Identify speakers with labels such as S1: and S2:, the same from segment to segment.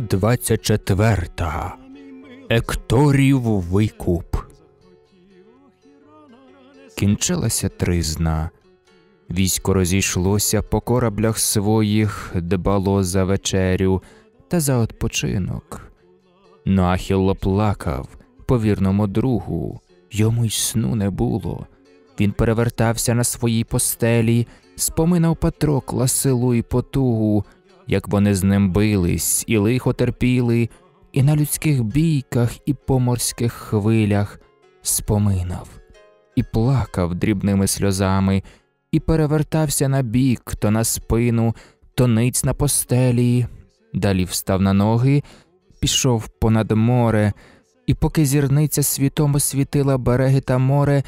S1: Частина 24. Екторів викуп. Кінчилася тризна. Військо розійшлося по кораблях своїх, дбало за вечерю та за відпочинок. Нахіло плакав по вірному другу, йому й сну не було. Він перевертався на своїй постелі, споминав Патрокла силу і потугу як вони з ним бились, і лихо терпіли, і на людських бійках, і по морських хвилях споминав, і плакав дрібними сльозами, і перевертався на бік, то на спину, то ниць на постелі, далі встав на ноги, пішов понад море, і поки зірниця світом освітила береги та море,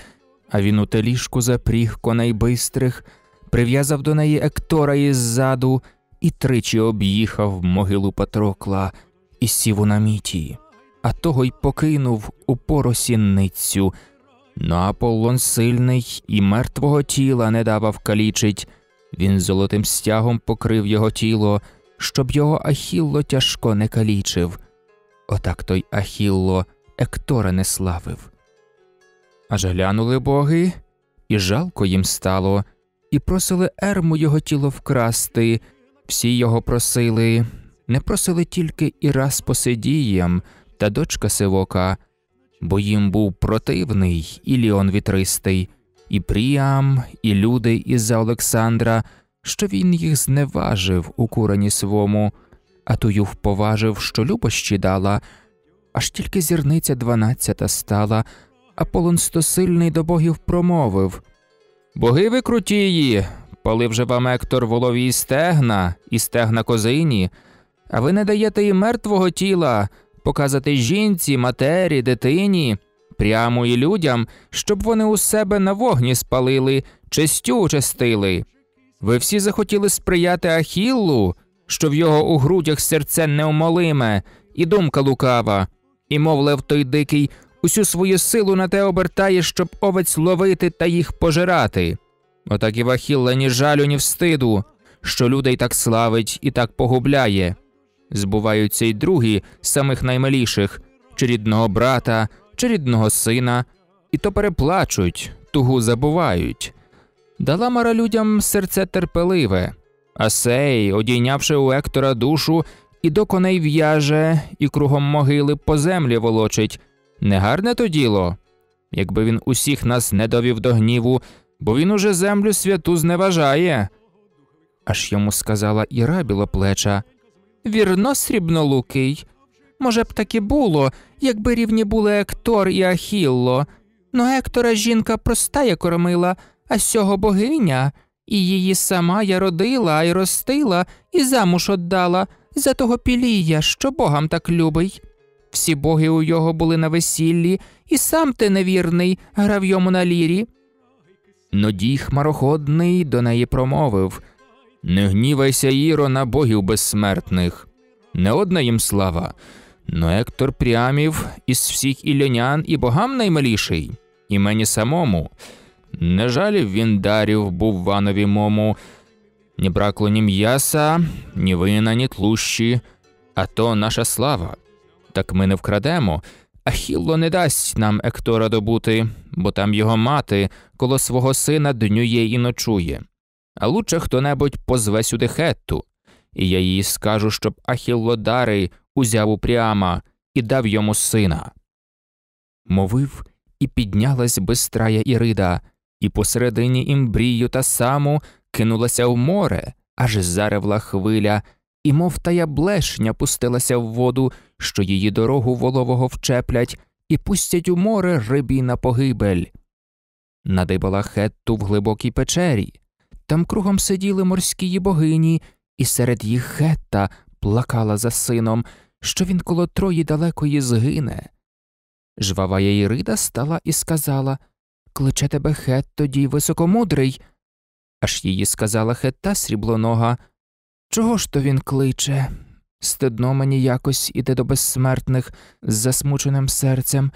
S1: а він у теліжку запріг коней бистрих, прив'язав до неї Ектора іззаду і тричі об'їхав могилу Патрокла і сів у наміті, а того й покинув у поросінницю. Но Аполлон сильний і мертвого тіла не давав калічить. Він золотим стягом покрив його тіло, щоб його Ахілло тяжко не калічив. Отак той Ахілло Ектора не славив. Аж глянули боги, і жалко їм стало, і просили Ерму його тіло вкрасти. Всі його просили, не просили тільки Ірас Посидієм та дочка Сивока, бо їм був противний і Ліон Вітристий, і Пріам, і люди із-за Олександра, що він їх зневажив у курені свому, а тую поважив, що любощі дала, аж тільки зірниця дванадцята стала, а полон стосильний до богів промовив Боги викрутії! Коли вже вам Ектор волові і стегна, і стегна козині, а ви не даєте і мертвого тіла показати жінці, матері, дитині, прямо і людям, щоб вони у себе на вогні спалили, честю очистили. Ви всі захотіли сприяти Ахіллу, що в його у грудях серце неумолиме, і думка лукава, і, мов лев той дикий, усю свою силу на те обертає, щоб овець ловити та їх пожирати. Отак і Вахілла ні жалю, ні встиду, що людей так славить і так погубляє. Збуваються й другі з самих наймиліших, чи рідного брата, чи рідного сина, і то переплачуть, тугу забувають. Дала мара людям серце терпеливе, а сей, одійнявши у Ектора душу, і до коней в'яже, і кругом могили по землі волочить. Негарне то діло. Якби він усіх нас не довів до гніву, бо він уже землю святу зневажає. Аж йому сказала Іра білоплеча Вірно, срібнолукий. Може б так і було, якби рівні були Ектор і Ахілло. Но Ектора жінка проста я кормила, а сього богиня, і її сама я родила а й ростила, і замуж отдала за того пілія, що богам так любий. Всі боги у його були на весіллі, і сам ти невірний грав йому на лірі. Нодій хмароходний до неї промовив Не гнівайся, Іро, на богів безсмертних. Не одна їм слава, но Ектор прямів із всіх іллінян і богам наймиліший, і мені самому. Не жалів він дарів був ванові мому, ні бракло ні м'яса, ні вина, ні тлущі, а то наша слава. Так ми не вкрадемо, Ахілло не дасть нам Ектора добути, бо там його мати коло свого сина днює і ночує. А лучше хто небудь позве сюди хетту, і я їй скажу, щоб дарий узяв упряма і дав йому сина. Мовив і піднялась бистрая Ірида, і посередині імбрію та саму кинулася в море, аж заревла хвиля і мов тая блешня пустилася в воду, що її дорогу волового вчеплять і пустять у море рибі на погибель. Надибала хетту в глибокій печері. Там кругом сиділи морські богині, і серед їх хетта плакала за сином, що він коло трої далекої згине. Жвава Єрида стала і сказала Кличе тебе хет тоді високомудрий. Аж її сказала хетта сріблонога Чого ж то він кличе? Стидно мені якось іде до безсмертних з засмученим серцем.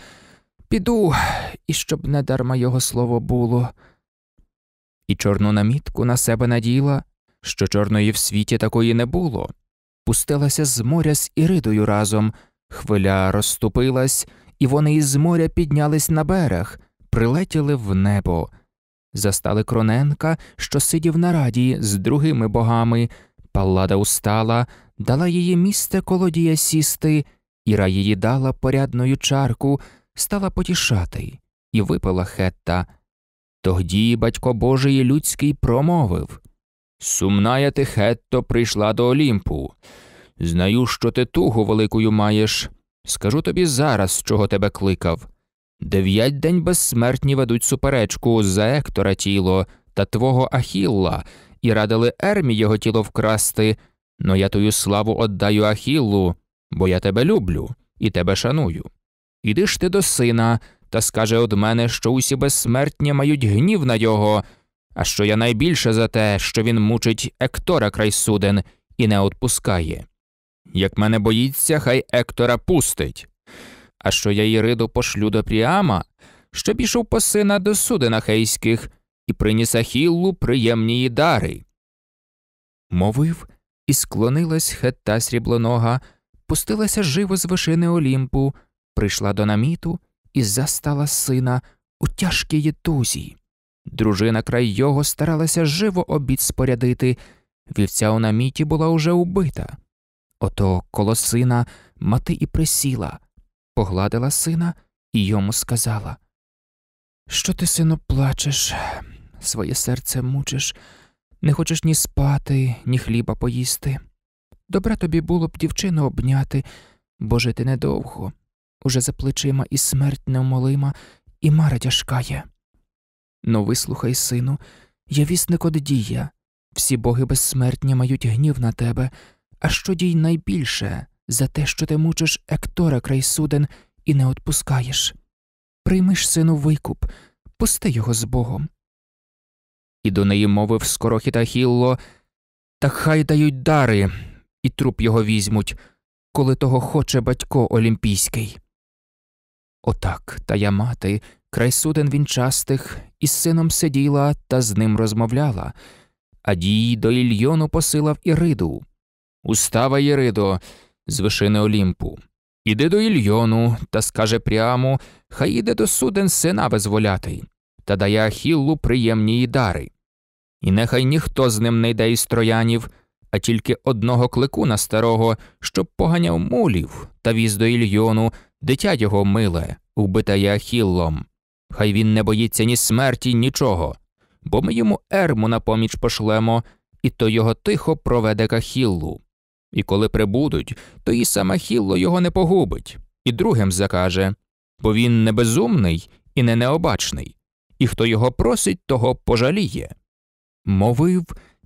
S1: Піду, і щоб не дарма його слово було. І чорну намітку на себе наділа, що чорної в світі такої не було. Пустилася з моря з Іридою разом, хвиля розступилась, і вони із моря піднялись на берег, прилетіли в небо. Застали Кроненка, що сидів на раді з другими богами. Паллада устала, дала її місце колодія сісти, Іра її дала порядною чарку, стала потішати і випила хетта. Тоді, батько Божий людський промовив Сумна я ти, хетто, прийшла до Олімпу. Знаю, що ти тугу великою маєш. Скажу тобі зараз, чого тебе кликав. Дев'ять день безсмертні ведуть суперечку за Ектора тіло та твого Ахілла, і радили Ермі його тіло вкрасти, но я твою славу оддаю Ахіллу, бо я тебе люблю і тебе шаную. Іди ж ти до сина та скаже од мене, що усі безсмертні мають гнів на його, а що я найбільше за те, що він мучить Ектора край суден і не отпускає. Як мене боїться, хай Ектора пустить. А що я Іриду пошлю до Пріама, що пішов по сина до суден ахейських, і приніс Ахіллу приємні дари. Мовив і склонилась хетта сріблонога, пустилася живо з вишини Олімпу, прийшла до наміту і застала сина у тяжкій тузі. Дружина край його старалася живо обід спорядити. Вівця у наміті була уже убита. Ото коло сина мати і присіла, погладила сина і йому сказала Що ти, сину, плачеш? своє серце мучиш, не хочеш ні спати, ні хліба поїсти. Добре тобі було б дівчину обняти, бо жити недовго. Уже за плечима і смерть неумолима, і мара тяжка є. Ну, вислухай, сину, я вісник оддія, всі боги безсмертні мають гнів на тебе, а що дій найбільше за те, що ти мучиш Ектора край суден і не отпускаєш. Приймиш сину викуп, пусти його з Богом, і до неї мовив скорохіта Хілло Та хай дають дари, і труп його візьмуть, коли того хоче батько Олімпійський. Отак та я мати, край суден вінчастих, із сином сиділа та з ним розмовляла, а дій до Ільйону посилав Іриду. Устава Іридо, з вишини Олімпу. Іди до Ільйону та скаже прямо, хай іде до суден сина визволяти, та дає Ахіллу приємні їй дари і нехай ніхто з ним не йде із троянів, а тільки одного кликуна старого, щоб поганяв мулів та віз до Ільйону, дитя його миле, вбитає Ахіллом. Хай він не боїться ні смерті, нічого, бо ми йому ерму на поміч пошлемо, і то його тихо проведе кахіллу. І коли прибудуть, то і сама Хілло його не погубить, і другим закаже бо він не безумний і не необачний, і хто його просить, того пожаліє мовив,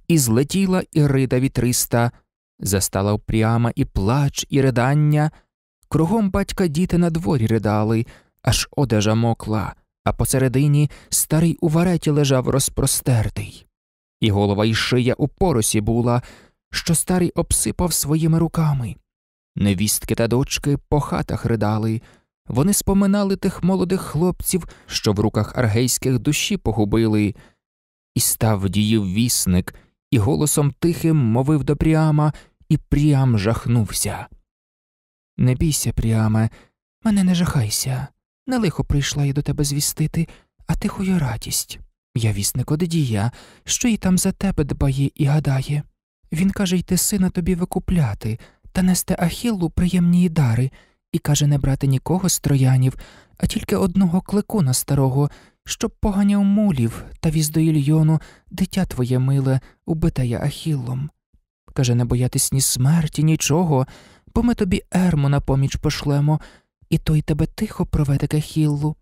S1: і злетіла Ірида вітриста, застала впряма і плач, і ридання. Кругом батька діти на дворі ридали, аж одежа мокла, а посередині старий у вареті лежав розпростертий. І голова і шия у поросі була, що старий обсипав своїми руками. Невістки та дочки по хатах ридали. Вони споминали тих молодих хлопців, що в руках аргейських душі погубили і став діїв вісник, і голосом тихим мовив до Пріама, і Пріам жахнувся. Не бійся, Пріаме, мене не жахайся. Не лихо прийшла я до тебе звістити, а тихою радість. Я вісник Одедія, що й там за тебе дбає і гадає. Він каже йти сина тобі викупляти та нести Ахіллу приємні дари, і каже не брати нікого з троянів, а тільки одного кликуна старого, щоб поганяв мулів та віз до Ільйону дитя твоє миле, убите я Ахіллом. Каже, не боятись ні смерті, нічого, бо ми тобі Ермо на поміч пошлемо, і той тебе тихо проведе к Ахіллу.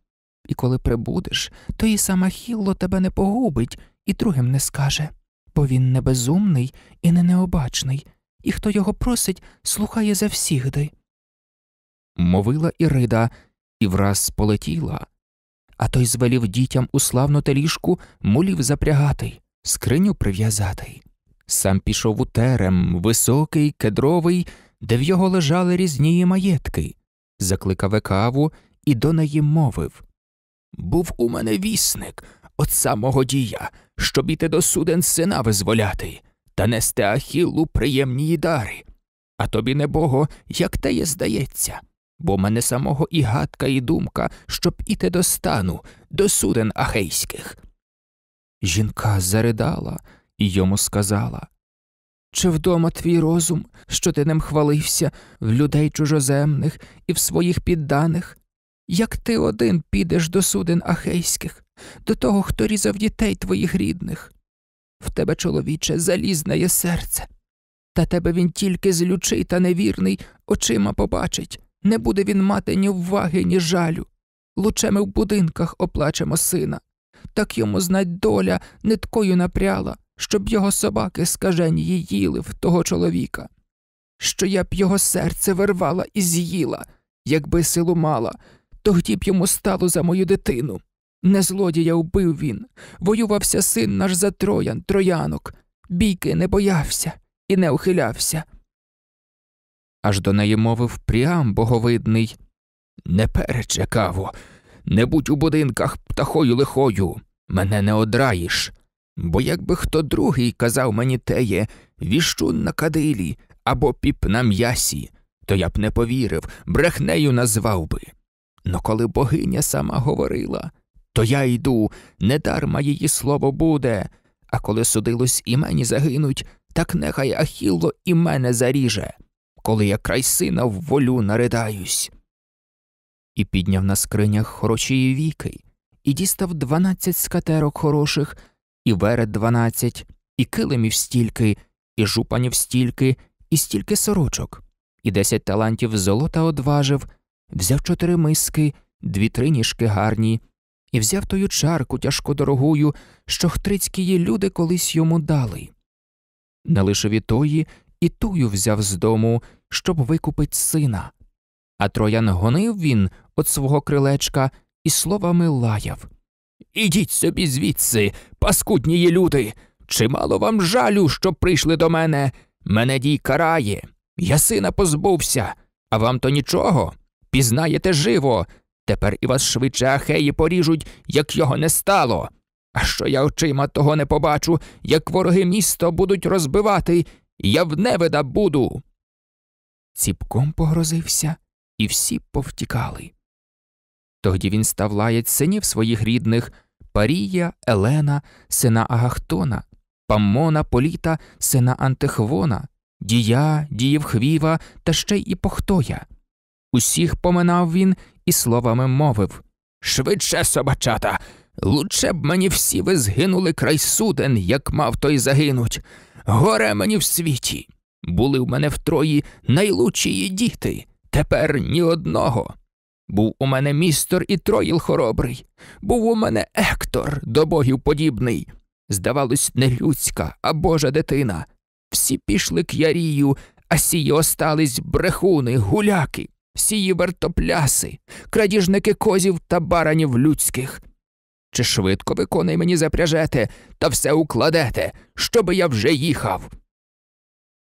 S1: І коли прибудеш, то і сам Ахілло тебе не погубить і другим не скаже, бо він не безумний і не необачний, і хто його просить, слухає завсігди. Мовила Ірида і враз полетіла а той звелів дітям у славну теліжку мулів запрягати, скриню прив'язати. Сам пішов у терем, високий, кедровий, де в його лежали різні маєтки, закликав каву і до неї мовив Був у мене вісник от самого дія, щоб іти до суден сина визволяти, та нести ахілу приємні дари. А тобі, небого, як те є здається бо мене самого і гадка, і думка, щоб іти до стану, до суден ахейських. Жінка заридала і йому сказала Чи вдома твій розум, що ти ним хвалився в людей чужоземних і в своїх підданих? Як ти один підеш до суден ахейських, до того, хто різав дітей твоїх рідних? В тебе, чоловіче, залізне є серце, та тебе він тільки злючий та невірний очима побачить. Не буде він мати ні уваги, ні жалю. Луче ми в будинках оплачемо сина. Так йому знать доля ниткою напряла, щоб його собаки скажені їли в того чоловіка. Що я б його серце вирвала і з'їла, якби силу мала, тогді б йому стало за мою дитину. Не злодія вбив він, воювався син наш за троян, троянок, бійки не боявся і не ухилявся аж до неї мовив прям боговидний. Не перече каво, не будь у будинках птахою лихою, мене не одраїш. Бо якби хто другий казав мені теє віщун на кадилі або піп на м'ясі, то я б не повірив, брехнею назвав би. Но коли богиня сама говорила, то я йду, не дарма її слово буде, а коли судилось і мені загинуть, так нехай Ахілло і мене заріже коли я край сина в волю наридаюсь. І підняв на скринях хороші віки, і дістав дванадцять скатерок хороших, і веред дванадцять, і килимів стільки, і жупанів стільки, і стільки сорочок, і десять талантів золота одважив, взяв чотири миски, дві три ніжки гарні, і взяв тою чарку тяжко дорогую, що хтрицькі її люди колись йому дали. Не лише від тої, і тую взяв з дому, щоб викупить сина. А троян гонив він от свого крилечка і словами лаяв Ідіть собі звідси, паскуднії люди. Чимало вам жалю, що прийшли до мене. Мене дій карає. Я сина позбувся, а вам то нічого. Пізнаєте живо. Тепер і вас швидше ахеї поріжуть, як його не стало. А що я очима того не побачу, як вороги місто будуть розбивати, я в невида буду. Ціпком погрозився, і всі повтікали. Тоді він став лаять синів своїх рідних Парія, Елена, сина Агахтона, Паммона, Політа, сина Антихвона, Дія, Дієвхвіва та ще й Похтоя. Усіх поминав він і словами мовив Швидше собачата, лучше б мені всі ви згинули край суден, як мав той загинуть горе мені в світі. Були в мене втрої найлучші діти, тепер ні одного. Був у мене містер і троїл хоробрий, був у мене Ектор, до богів подібний. Здавалось, не людська, а божа дитина. Всі пішли к ярію, а сії остались брехуни, гуляки, сії вертопляси, крадіжники козів та баранів людських чи швидко ви коней мені запряжете та все укладете, щоби я вже їхав.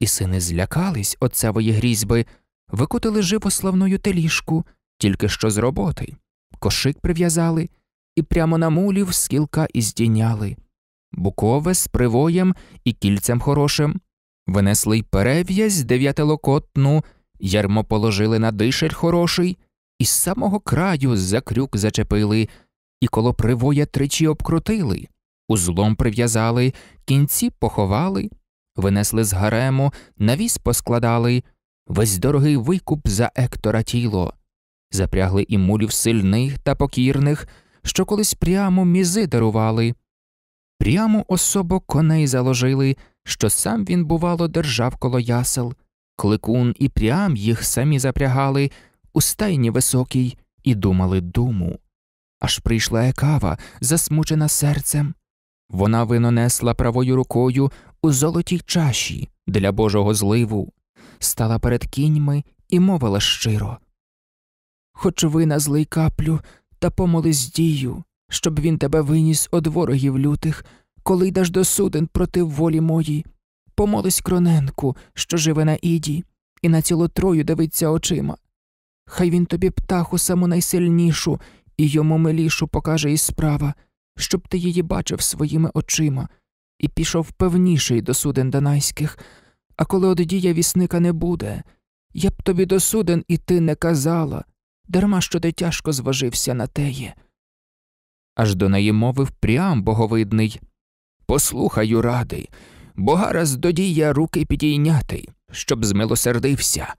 S1: І сини злякались отцевої грізьби, викотили живославною теліжку, тільки що з роботи, кошик прив'язали і прямо на мулів скілка і букове з привоєм і кільцем хорошим, винесли й перев'язь дев'ятилокотну, ярмо положили на дишель хороший, і з самого краю за крюк зачепили і коло привоя тричі обкрутили, узлом прив'язали, кінці поховали, винесли з гарему, навіс поскладали, весь дорогий викуп за ектора тіло, запрягли і мулів сильних та покірних, що колись прямо мізи дарували. Прямо особо коней заложили, що сам він, бувало, держав коло ясел, кликун і прям їх самі запрягали у стайні високій і думали думу. Аж прийшла екава, засмучена серцем. Вона винонесла правою рукою у золотій чаші для Божого зливу, стала перед кіньми і мовила щиро Хоч вина злий каплю, та помолись дію, щоб він тебе виніс од ворогів лютих, коли йдеш до суден проти волі моїй. Помолись кроненку, що живе на іді, і на цілотрою дивиться очима. Хай він тобі птаху саму найсильнішу і йому милішу покаже і справа, щоб ти її бачив своїми очима, і пішов певніший до суден данайських, а коли оддія вісника не буде, я б тобі до суден і ти не казала, дарма що ти тяжко зважився на теє. Аж до неї мовив прям боговидний Послухаю, радий, бо гаразд додія руки підійнятий, щоб змилосердився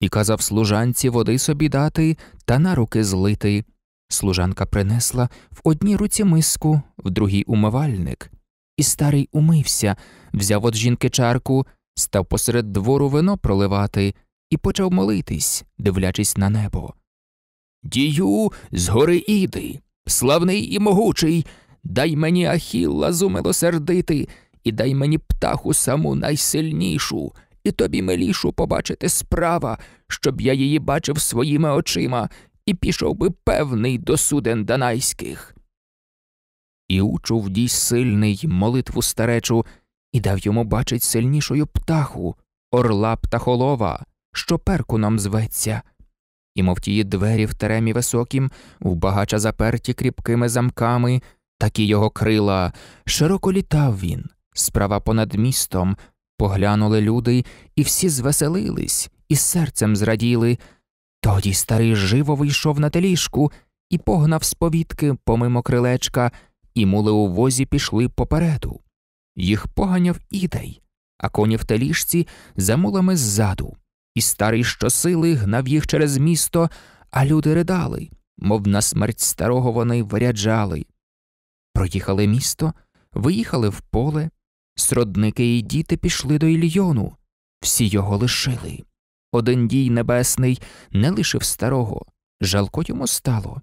S1: і казав служанці води собі дати та на руки злити. Служанка принесла в одній руці миску, в другій умивальник. І старий умився, взяв от жінки чарку, став посеред двору вино проливати і почав молитись, дивлячись на небо. Дію, згори іди, славний і могучий, дай мені ахілла сердити і дай мені птаху саму найсильнішу і тобі милішу побачити справа, щоб я її бачив своїми очима і пішов би певний до суден данайських. І учув дій сильний молитву старечу і дав йому бачить сильнішою птаху, орла птахолова, що перку нам зветься. І, мов тії двері в теремі високім, в багача заперті кріпкими замками, такі його крила. Широко літав він, справа понад містом, Поглянули люди, і всі звеселились, і серцем зраділи. Тоді старий живо вийшов на теліжку і погнав з повітки помимо крилечка, і мули у возі пішли попереду. Їх поганяв ідей, а коні в теліжці за мулами ззаду. І старий щосили гнав їх через місто, а люди ридали, мов на смерть старого вони виряджали. Проїхали місто, виїхали в поле, Сродники і діти пішли до Ільйону, всі його лишили. Один дій небесний не лишив старого, жалко йому стало,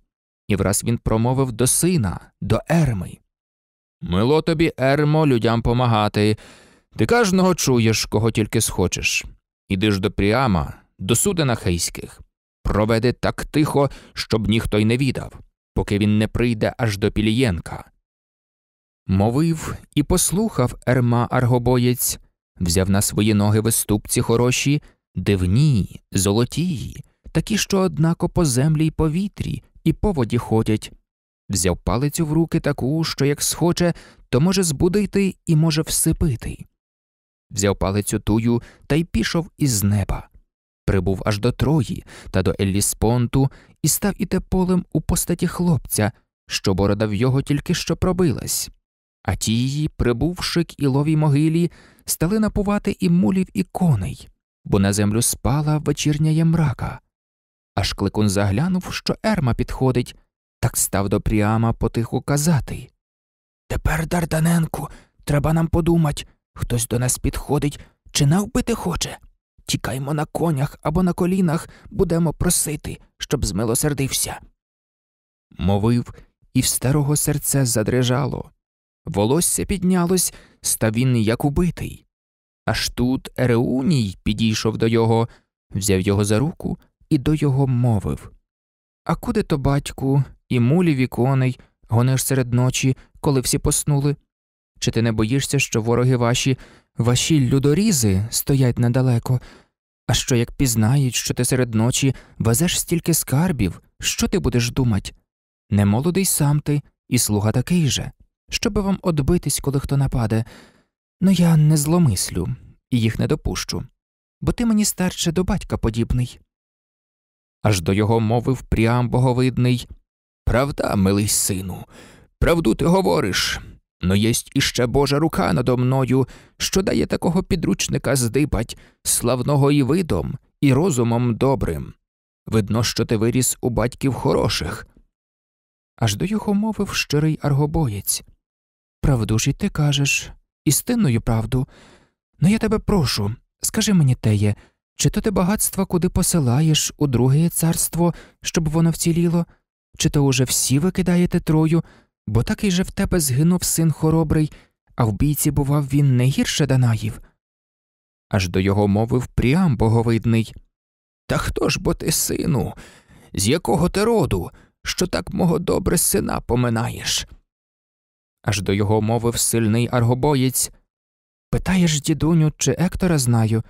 S1: і враз він промовив до сина, до Ерми. Мило тобі, Ермо, людям помагати. Ти кожного чуєш, кого тільки схочеш. Іди ж до Пріама, до судена хейських. Проведи так тихо, щоб ніхто й не відав, поки він не прийде аж до Пілієнка. Мовив і послухав Ерма Аргобоєць, взяв на свої ноги виступці хороші, дивні, золоті, такі, що однако по землі й повітрі, і по воді ходять, взяв палицю в руки таку, що як схоче, то може збудити і може всипити. Взяв палицю тую та й пішов із неба. Прибув аж до Трої та до Елліспонту і став іде полем у постаті хлопця, що борода в його тільки що пробилась а тії, прибувши к іловій могилі, стали напувати і мулів, і коней, бо на землю спала вечірня ямрака. Аж кликун заглянув, що ерма підходить, так став до Пріама потиху казати Тепер, Дарданенку, треба нам подумать, хтось до нас підходить, чи навбити хоче. Тікаймо на конях або на колінах, будемо просити, щоб змилосердився. Мовив, і в старого серце задрижало, Волосся піднялось, став він як убитий. Аж тут Ереуній підійшов до його, взяв його за руку і до його мовив А куди то, батьку, і мулів і коней гониш серед ночі, коли всі поснули? Чи ти не боїшся, що вороги ваші, ваші людорізи стоять недалеко? А що як пізнають, що ти серед ночі везеш стільки скарбів, що ти будеш думать? Немолодий сам ти, і слуга такий же щоби вам одбитись, коли хто нападе, но ну, я не зломислю і їх не допущу, бо ти мені старше до батька подібний. Аж до його мовив прям боговидний Правда, милий сину, правду ти говориш, но єсть іще Божа рука надо мною, що дає такого підручника здибать, славного і видом, і розумом добрим. Видно, що ти виріс у батьків хороших. Аж до його мовив щирий аргобоєць Правду ж і ти кажеш, істинною правду. Ну я тебе прошу, скажи мені, Теє, чи то ти багатства куди посилаєш у друге царство, щоб воно вціліло, чи то уже всі викидаєте трою, бо такий же в тебе згинув син хоробрий, а в бійці бував він не гірше Данаїв. Аж до його мови впрям боговидний. Та хто ж бо ти, сину? З якого ти роду, що так мого добре сина поминаєш? аж до його мовив сильний аргобоєць. Питаєш, дідуню, чи Ектора знаю,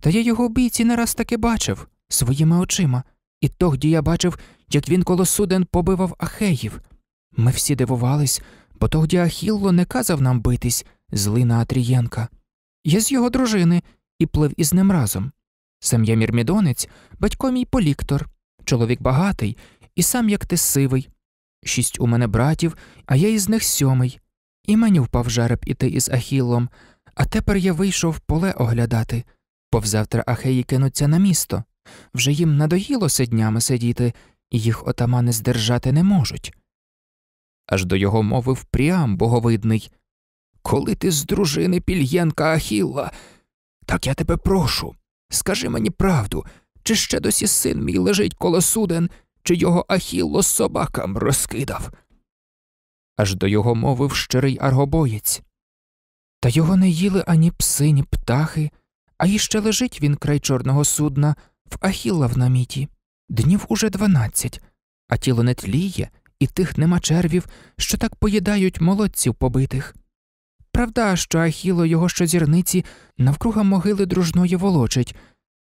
S1: та я його бійці не раз таки бачив своїми очима, і тогді я бачив, як він коло суден побивав ахеїв. Ми всі дивувались, бо тогді Ахілло не казав нам битись, злина Атрієнка. Я з його дружини і плив із ним разом. Сам я мірмідонець, батько мій поліктор, чоловік багатий, і сам як ти сивий, Шість у мене братів, а я із них сьомий. І мені впав жереб іти із Ахілом, а тепер я вийшов поле оглядати. Повзавтра ахеї кинуться на місто. Вже їм надоїло днями сидіти, і їх отамани здержати не можуть. Аж до його мовив Пріам боговидний Коли ти з дружини Пільєнка Ахілла, так я тебе прошу, скажи мені правду, чи ще досі син мій лежить коло суден, чи його ахілло собакам розкидав. Аж до його мовив щирий аргобоєць. Та його не їли ані пси, ні птахи, а іще лежить він край чорного судна, в ахілла в наміті. Днів уже дванадцять, а тіло не тліє, і тих нема червів, що так поїдають молодців побитих. Правда, що ахіло його щозірниці навкруга могили дружної волочить,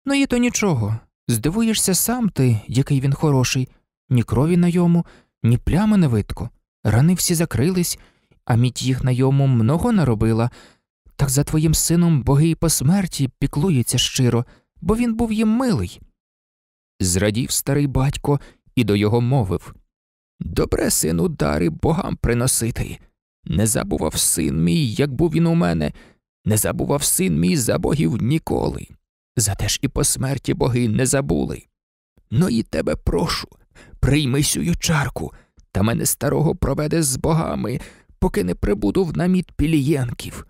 S1: ну і то нічого, Здивуєшся сам ти, який він хороший, ні крові на йому, ні плями не видко. Рани всі закрились, а мідь їх на йому много наробила. Так за твоїм сином боги й по смерті піклуються щиро, бо він був їм милий. Зрадів старий батько і до його мовив Добре, сину, дари богам приносити. Не забував син мій, як був він у мене, не забував син мій за богів ніколи зате ж і по смерті боги не забули. Ну і тебе прошу, прийми сюю чарку, та мене старого проведе з богами, поки не прибуду в наміт пілієнків.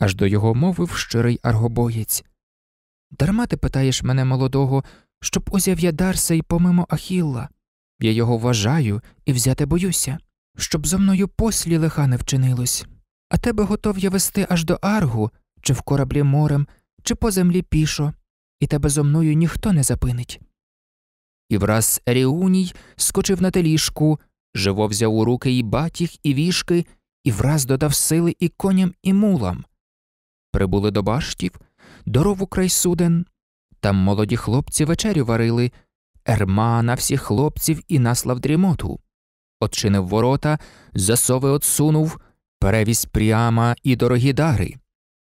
S1: Аж до його мовив щирий аргобоєць. Дарма ти питаєш мене молодого, щоб узяв я Дарса і помимо Ахілла. Я його вважаю і взяти боюся, щоб зо мною послі лиха не вчинилось. А тебе готов я вести аж до аргу чи в кораблі морем, чи по землі пішо, і тебе зо мною ніхто не запинить. І враз Ріуній скочив на теліжку, живо взяв у руки і батіг, і вішки, і враз додав сили і коням, і мулам. Прибули до баштів, дорогу край суден. Там молоді хлопці вечерю варили, Ерма на всіх хлопців і наслав дрімоту. Отчинив ворота, засови отсунув, перевіз пряма і дорогі дари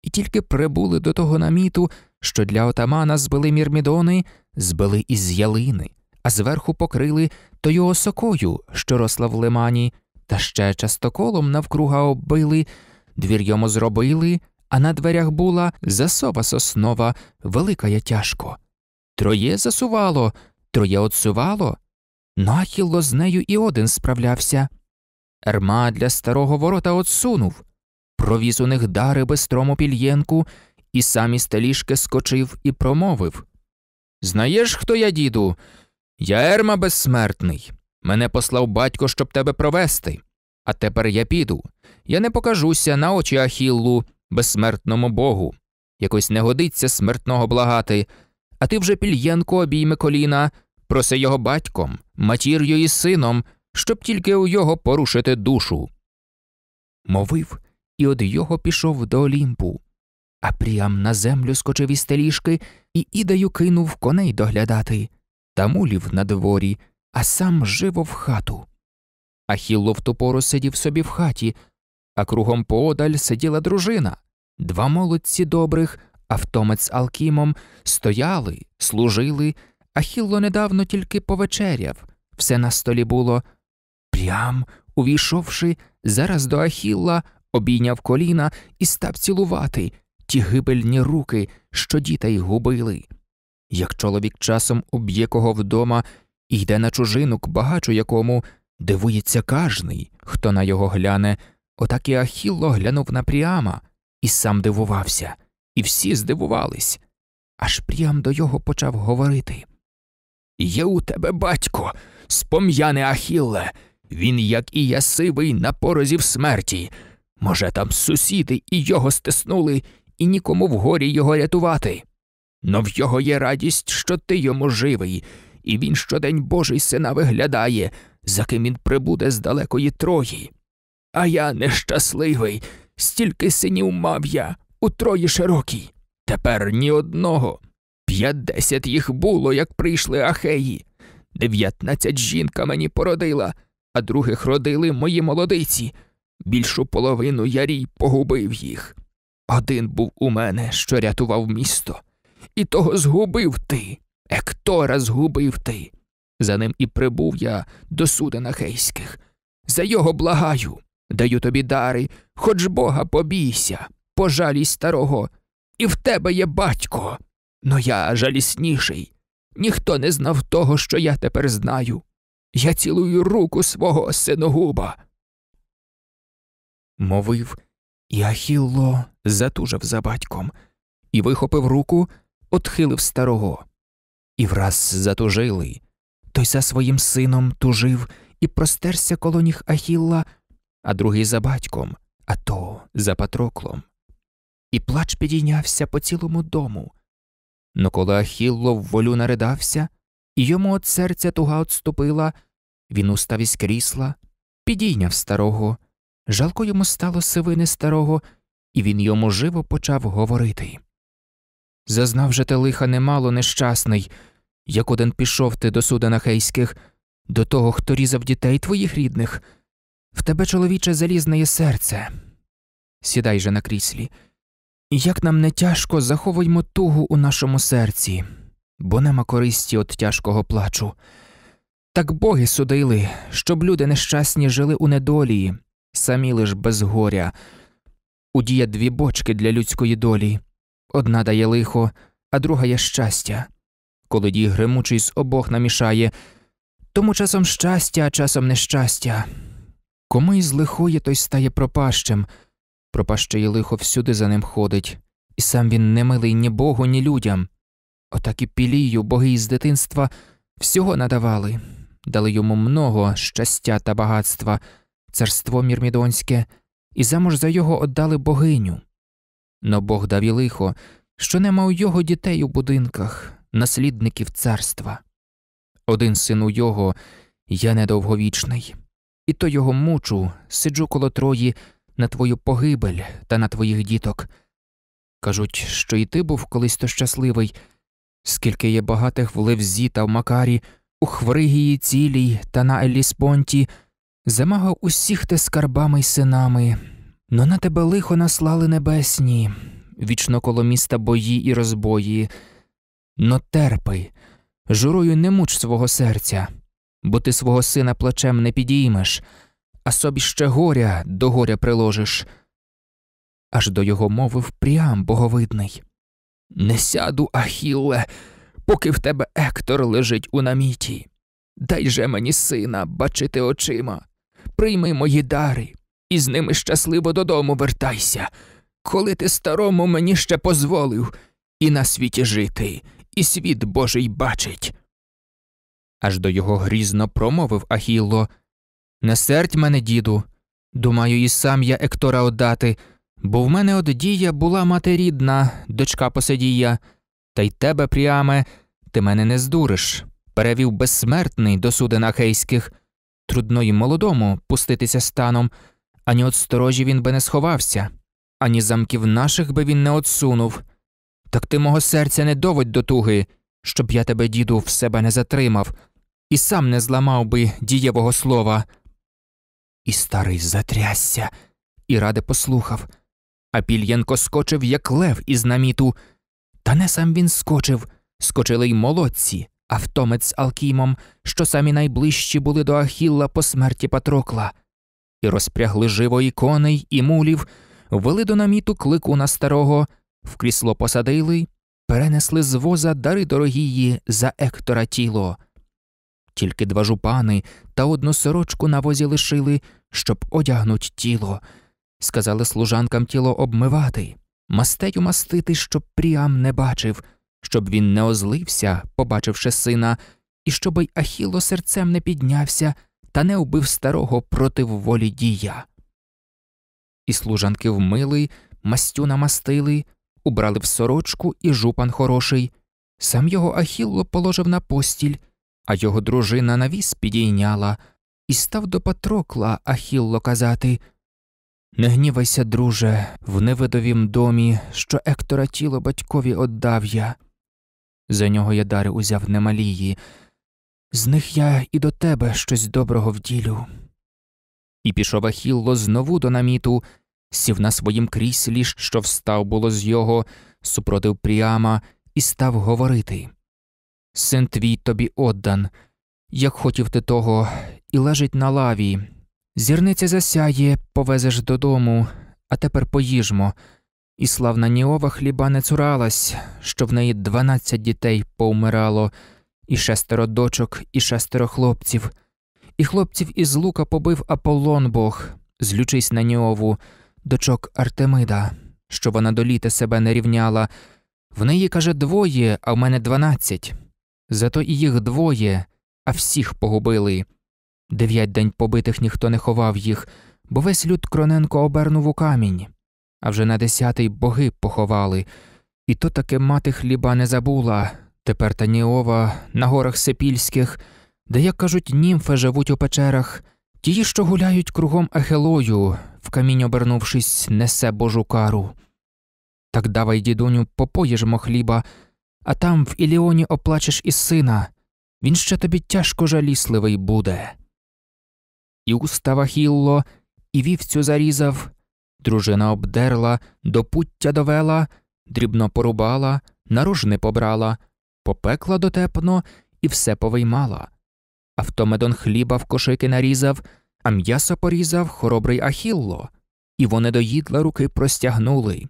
S1: і тільки прибули до того наміту, що для отамана збили мірмідони, збили із ялини, а зверху покрили тою осокою, що росла в лимані, та ще частоколом навкруга оббили, двір йому зробили, а на дверях була засова соснова, велика я тяжко. Троє засувало, троє отсувало. Нахілло з нею і один справлявся. Ерма для старого ворота отсунув, провіз у них дари бестрому пільєнку, і сам із теліжки скочив і промовив Знаєш, хто я, діду? Я Ерма безсмертний. Мене послав батько, щоб тебе провести. А тепер я піду. Я не покажуся на очі Ахіллу, безсмертному богу. Якось не годиться смертного благати. А ти вже пільєнко обійме коліна, проси його батьком, матір'ю і сином, щоб тільки у його порушити душу. Мовив і од його пішов до Олімпу. А прям на землю скочив із теліжки і ідаю кинув коней доглядати та мулів на дворі, а сам живо в хату. Ахілло в ту пору сидів собі в хаті, а кругом поодаль сиділа дружина. Два молодці добрих, автомець Алкімом, стояли, служили, Ахілло недавно тільки повечеряв, все на столі було. Прям, увійшовши, зараз до Ахілла обійняв коліна і став цілувати ті гибельні руки, що дітей губили. Як чоловік часом уб'є кого вдома і йде на чужину к багачу якому, дивується кожний, хто на його гляне, отак і Ахілло глянув на Пріама і сам дивувався, і всі здивувались. Аж Пріам до його почав говорити. Є у тебе батько, спом'яне Ахілле, він, як і я сивий, на порозі в смерті. Може, там сусіди і його стиснули, і нікому в горі його рятувати. Но в його є радість, що ти йому живий, і він щодень божий сина виглядає, за ким він прибуде з далекої Трої. А я нещасливий, стільки синів мав я у Трої широкій. Тепер ні одного. П'ятдесят їх було, як прийшли ахеї. Дев'ятнадцять жінка мені породила, а других родили мої молодиці. Більшу половину ярій погубив їх. Один був у мене, що рятував місто, і того згубив ти, Ектора згубив ти. За ним і прибув я до суден хейських. За його благаю, даю тобі дари, хоч бога побійся, пожалій старого, і в тебе є батько. Но я жалісніший. Ніхто не знав того, що я тепер знаю. Я цілую руку свого синогуба мовив і Ахілло затужив за батьком і вихопив руку, отхилив старого. І враз затужили Той за своїм сином тужив і простерся коло ніг Ахілла, а другий за батьком, а то за патроклом. І плач підійнявся по цілому дому. Но коли Ахілло в волю наридався, і йому от серця туга отступила, він устав із крісла, підійняв старого. Жалко йому стало сивини старого, і він йому живо почав говорити. Зазнав же те лиха немало нещасний, як один пішов ти до суда нахейських, до того, хто різав дітей твоїх рідних. В тебе, чоловіче, залізне серце. Сідай же на кріслі. як нам не тяжко, заховуймо тугу у нашому серці, бо нема користі від тяжкого плачу. Так боги судили, щоб люди нещасні жили у недолії самі лиш без горя. У дія дві бочки для людської долі одна дає лихо, а друга є щастя. Коли дій гримучий з обох намішає, тому часом щастя, а часом нещастя. Кому із лихої, той стає пропащем, пропаще й лихо всюди за ним ходить, і сам він не милий ні Богу, ні людям. Отак і пілію боги із дитинства всього надавали, дали йому много щастя та багатства, царство Мірмідонське, і замуж за його отдали богиню. Но Бог дав і лихо, що нема у його дітей у будинках, наслідників царства. Один син у його я недовговічний, і то його мучу, сиджу коло трої на твою погибель та на твоїх діток. Кажуть, що і ти був колись то щасливий, скільки є багатих в Левзі та в Макарі, у Хвригії цілій та на Еліспонті. Замагав усіх те скарбами й синами, но на тебе лихо наслали небесні, вічно коло міста бої і розбої. Но терпи, журою не муч свого серця, бо ти свого сина плачем не підіймеш, а собі ще горя до горя приложиш. Аж до його мови впрям боговидний. Не сяду, Ахілле, поки в тебе Ектор лежить у наміті. Дай же мені сина бачити очима прийми мої дари, і з ними щасливо додому вертайся, коли ти старому мені ще позволив і на світі жити, і світ божий бачить. Аж до його грізно промовив Ахілло Не сердь мене, діду, думаю, і сам я Ектора оддати, бо в мене от дія була мати рідна, дочка посадія, та й тебе, Пріаме, ти мене не здуриш. Перевів безсмертний до суден нахейських трудно й молодому пуститися станом, ані от сторожі він би не сховався, ані замків наших би він не отсунув. Так ти мого серця не доводь до туги, щоб я тебе, діду, в себе не затримав, і сам не зламав би дієвого слова. І старий затрясся, і ради послухав. А Пільєнко скочив, як лев із наміту. Та не сам він скочив, скочили й молодці. Автомець з Алкімом, що самі найближчі були до Ахілла по смерті Патрокла, і розпрягли живо і коней, і мулів, вели до наміту клику на старого, в крісло посадили, перенесли з воза дари дорогії за Ектора тіло. Тільки два жупани та одну сорочку на возі лишили, щоб одягнуть тіло. Сказали служанкам тіло обмивати, мастею мастити, щоб Пріам не бачив щоб він не озлився, побачивши сина, і щоб й Ахіло серцем не піднявся та не убив старого проти волі дія. І служанки вмили, мастю намастили, убрали в сорочку і жупан хороший. Сам його Ахілло положив на постіль, а його дружина навіс підійняла, і став до Патрокла Ахілло казати Не гнівайся, друже, в невидовім домі, що Ектора тіло батькові оддав я. За нього я дари узяв немалії, з них я і до тебе щось доброго вділю. І пішов Ахілло знову до наміту, сів на своїм кріслі, що встав було з його, супротив Пріама, і став говорити Син твій тобі оддан, як хотів ти того, і лежить на лаві. Зірниця засяє, повезеш додому, а тепер поїжмо. І славна Ніова хліба не цуралась, що в неї дванадцять дітей поумирало, і шестеро дочок, і шестеро хлопців, і хлопців із лука побив Аполлон Бог, злючись на Ніову, дочок Артемида, що вона до літа себе не рівняла. В неї, каже, двоє, а в мене дванадцять. Зато і їх двоє, а всіх погубили. Дев'ять день побитих ніхто не ховав їх, бо весь люд Кроненко обернув у камінь а вже на десятий боги поховали. І то таке мати хліба не забула. Тепер Таніова на горах Сепільських, де, як кажуть, німфи живуть у печерах, ті, що гуляють кругом Ахелою, в камінь обернувшись, несе божу кару. Так давай, дідуню, попоїжмо хліба, а там в Іліоні оплачеш і сина. Він ще тобі тяжко жалісливий буде. І устава Хілло, і вівцю зарізав, Дружина обдерла, до пуття довела, дрібно порубала, наружни побрала, попекла дотепно і все повиймала. Автомедон хліба в кошики нарізав, а м'ясо порізав хоробрий Ахілло, і вони до їдла руки простягнули.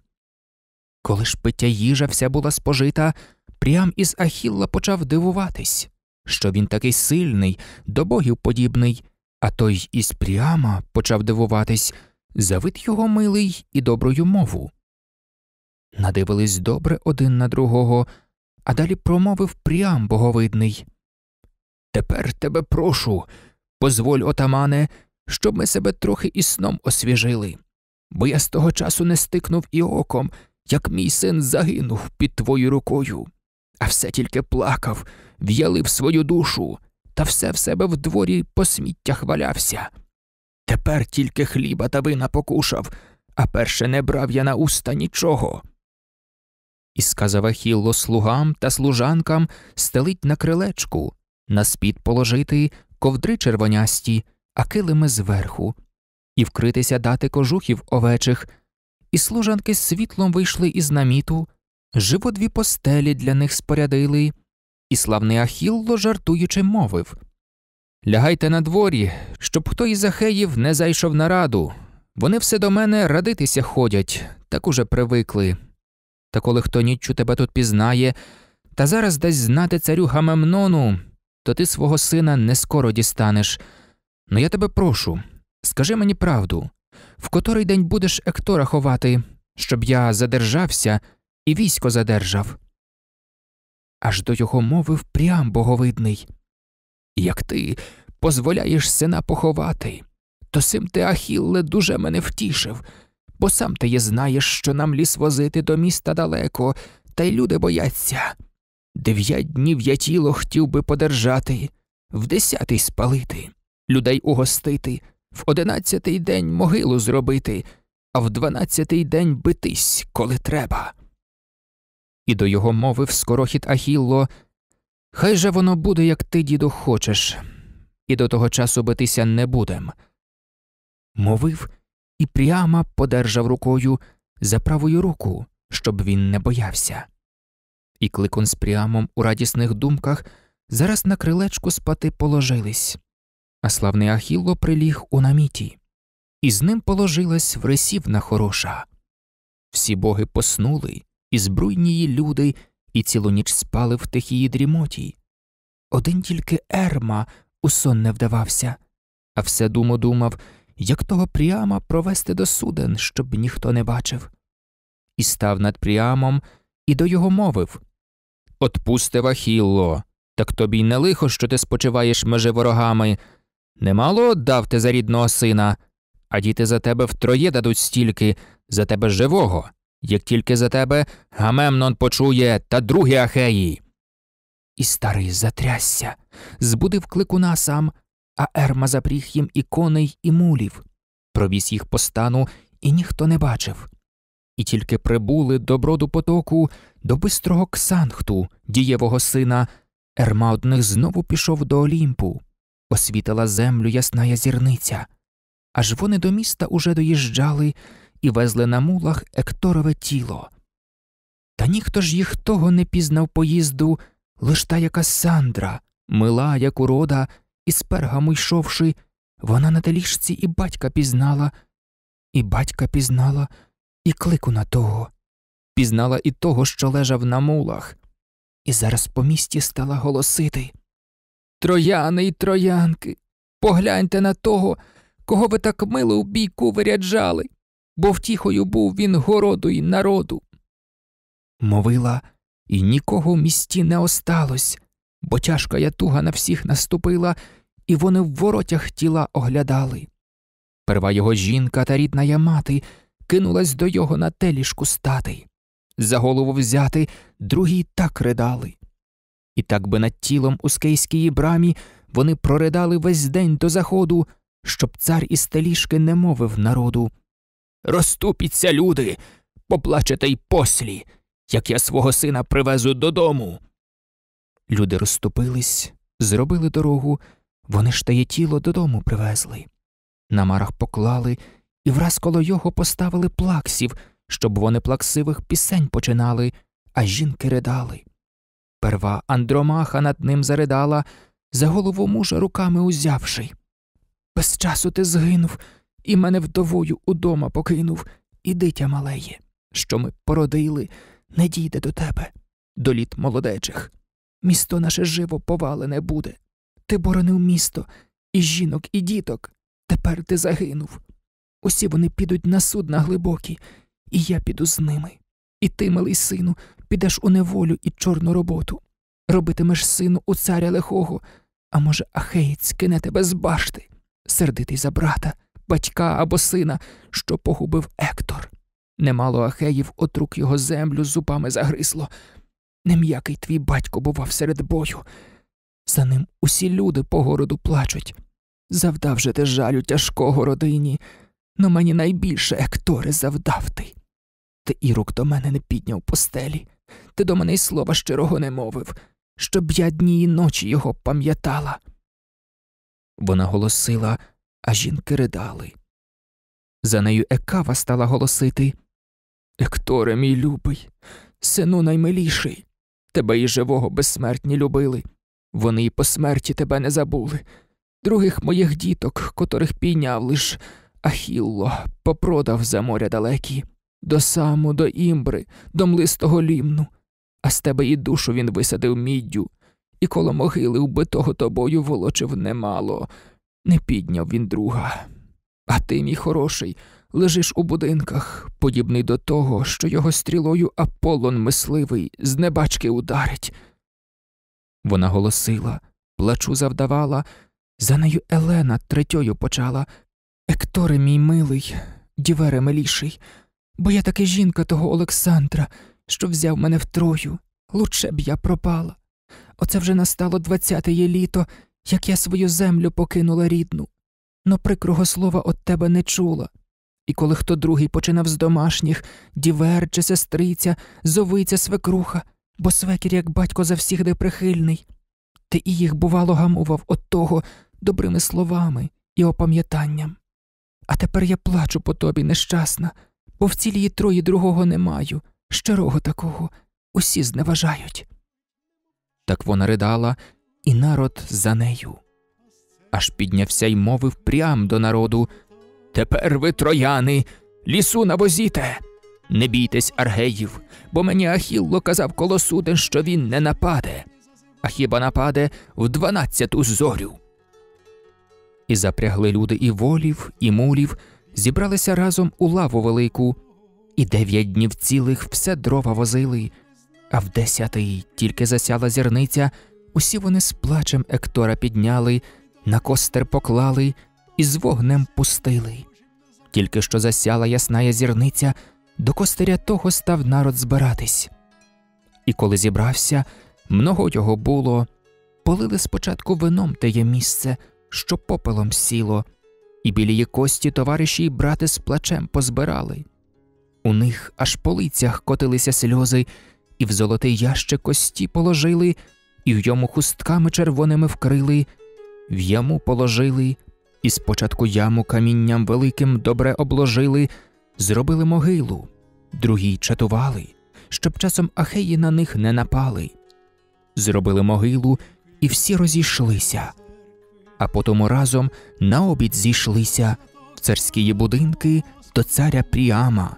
S1: Коли ж пиття їжа вся була спожита, прям із Ахілла почав дивуватись, що він такий сильний, до богів подібний, а той із пряма почав дивуватись завид його милий і доброю мову. Надивились добре один на другого, а далі промовив прям боговидний Тепер тебе прошу, позволь, отамане, щоб ми себе трохи і сном освіжили, бо я з того часу не стикнув і оком, як мій син загинув під твою рукою, а все тільки плакав, в'ялив свою душу, та все в себе в дворі по сміттях валявся. Тепер тільки хліба та вина покушав, а перше не брав я на уста нічого. І сказав Ахілло слугам та служанкам стелить на крилечку, на спід положити ковдри червонясті, а килими зверху, і вкритися дати кожухів овечих, і служанки світлом вийшли із наміту, живо дві постелі для них спорядили, і славний Ахілло жартуючи мовив Лягайте на дворі, щоб хто із Ахеїв не зайшов на раду. Вони все до мене радитися ходять, так уже привикли. Та коли хто ніччю тебе тут пізнає, та зараз дасть знати царю Гамемнону, то ти свого сина не скоро дістанеш. Ну я тебе прошу, скажи мені правду в котрий день будеш Ектора ховати, щоб я задержався і військо задержав. Аж до його мови впрям боговидний як ти позволяєш сина поховати, то сим ти, Ахілле, дуже мене втішив, бо сам ти є знаєш, що нам ліс возити до міста далеко, та й люди бояться. Дев'ять днів я тіло хотів би подержати, в десятий спалити, людей угостити, в одинадцятий день могилу зробити, а в дванадцятий день битись, коли треба. І до його мови скорохід Ахілло Хай же воно буде, як ти, діду, хочеш, і до того часу битися не будем. Мовив і прямо подержав рукою за правою руку, щоб він не боявся. І кликун з прямом у радісних думках зараз на крилечку спати положились, а славний Ахілло приліг у наміті, і з ним положилась врисівна хороша. Всі боги поснули, і збруйні люди і цілу ніч спали в тихій дрімоті. Один тільки Ерма у сон не вдавався, а все думо думав, як того Пріама провести до суден, щоб ніхто не бачив. І став над Пріамом і до його мовив Отпусти Вахілло, так тобі й не лихо, що ти спочиваєш межи ворогами. Немало дав ти за рідного сина, а діти за тебе втроє дадуть стільки, за тебе живого. Як тільки за тебе Гамемнон почує та другі Ахеї. І старий затрясся, збудив кликуна сам, а Ерма запріг їм і коней, і мулів, провіз їх по стану, і ніхто не бачив. І тільки прибули до броду потоку, до бистрого Ксанхту, дієвого сина, Ерма одних знову пішов до Олімпу, освітила землю ясна зірниця. Аж вони до міста уже доїжджали, і везли на мулах Екторове тіло. Та ніхто ж їх того не пізнав поїзду, лиш та яка Сандра, мила, як урода, і з пергаму йшовши, вона на теліжці і батька пізнала, і батька пізнала, і клику на того, пізнала і того, що лежав на мулах, і зараз по місті стала голосити Трояни й троянки, погляньте на того, кого ви так мило у бійку виряджали бо втіхою був він городу й народу. Мовила, і нікого в місті не осталось, бо тяжка ятуга на всіх наступила, і вони в воротях тіла оглядали. Перва його жінка та рідна я мати кинулась до його на телішку стати. За голову взяти, другі так ридали. І так би над тілом у скейській брамі вони проридали весь день до заходу, щоб цар із телішки не мовив народу, розступіться люди, поплачете й послі, як я свого сина привезу додому. Люди розступились, зробили дорогу, вони ж тає тіло додому привезли. На марах поклали і враз коло його поставили плаксів, щоб вони плаксивих пісень починали, а жінки ридали. Перва Андромаха над ним заридала, за голову мужа руками узявши. Без часу ти згинув, і мене вдовою удома покинув, і дитя малеє, що ми породили, не дійде до тебе, до літ молодечих. Місто наше живо повалене буде. Ти боронив місто, і жінок, і діток. Тепер ти загинув. Усі вони підуть на суд на глибокі, і я піду з ними. І ти, милий сину, підеш у неволю і чорну роботу. Робитимеш сину у царя лихого, а може, ахеєць кине тебе з башти, сердитий за брата батька або сина, що погубив Ектор. Немало ахеїв отрук його землю зубами загрисло. Нем'який твій батько бував серед бою. За ним усі люди по городу плачуть. Завдав же ти жалю тяжкого родині, но ну, мені найбільше, Екторе, завдав ти. Ти і рук до мене не підняв постелі, ти до мене й слова щирого не мовив, щоб я дні і ночі його пам'ятала. Вона голосила а жінки ридали. За нею екава стала голосити Екторе, мій любий, сину наймиліший, тебе і живого безсмертні любили. Вони і по смерті тебе не забули. Других моїх діток, котрих пійняв лиш Ахілло, попродав за моря далекі, до саму, до імбри, до млистого лімну, а з тебе і душу він висадив міддю, і коло могили, вбитого тобою волочив немало, не підняв він друга. А ти, мій хороший, лежиш у будинках, подібний до того, що його стрілою Аполлон мисливий з небачки ударить. Вона голосила, плачу завдавала, за нею Елена третьою почала Ектори, мій милий, дівере миліший, бо я таки жінка того Олександра, що взяв мене втрою, лучше б я пропала. Оце вже настало двадцяте літо як я свою землю покинула рідну, но прикрого слова от тебе не чула. І коли хто другий починав з домашніх дівер чи сестриця, зовиця свекруха, бо свекір, як батько завсігди прихильний, ти і їх, бувало, гамував от того добрими словами і опам'ятанням. А тепер я плачу по тобі нещасна, бо в цілії трої другого не маю, щирого такого усі зневажають. Так вона ридала і народ за нею. Аж піднявся й мовив прям до народу Тепер ви, трояни, лісу навозіте. Не бійтесь аргеїв, бо мені Ахілло казав колосуден, що він не нападе, а хіба нападе в дванадцяту зорю. І запрягли люди і волів, і мулів, зібралися разом у лаву велику, і дев'ять днів цілих все дрова возили, а в десятий тільки засяла зірниця. Усі вони з плачем Ектора підняли, на костер поклали і з вогнем пустили. Тільки що засяла ясна зірниця, до костиря того став народ збиратись. І коли зібрався, много його було, полили спочатку вином теє місце, що попелом сіло, і білії кості товариші й брати з плачем позбирали. У них аж по лицях котилися сльози, і в золотий ящик кості положили і в йому хустками червоними вкрили, в яму положили, і спочатку яму камінням великим добре обложили, зробили могилу, другій чатували, щоб часом ахеї на них не напали. Зробили могилу, і всі розійшлися, а потому разом на обід зійшлися в царські будинки до царя Пріама.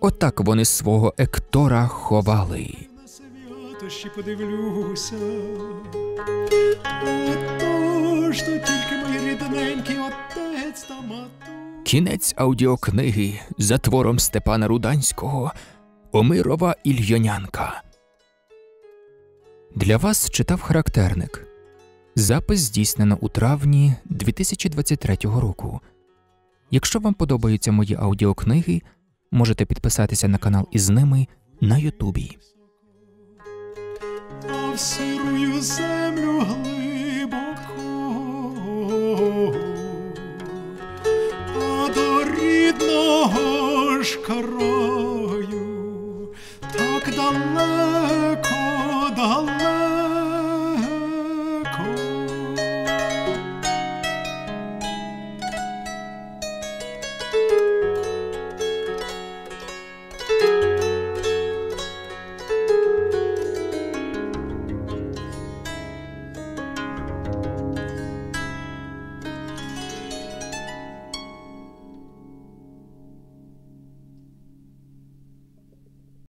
S1: Отак вони свого Ектора ховали ще подивлюся. Отож, то тільки мої рідненькі отець та мату. Кінець аудіокниги за твором Степана Руданського Омирова Ільйонянка. Для вас читав характерник. Запис здійснено у травні 2023 року. Якщо вам подобаються мої аудіокниги, можете підписатися на канал із ними на Ютубі в сирую землю глибоко, а до рідного ж краю так далеко далеко.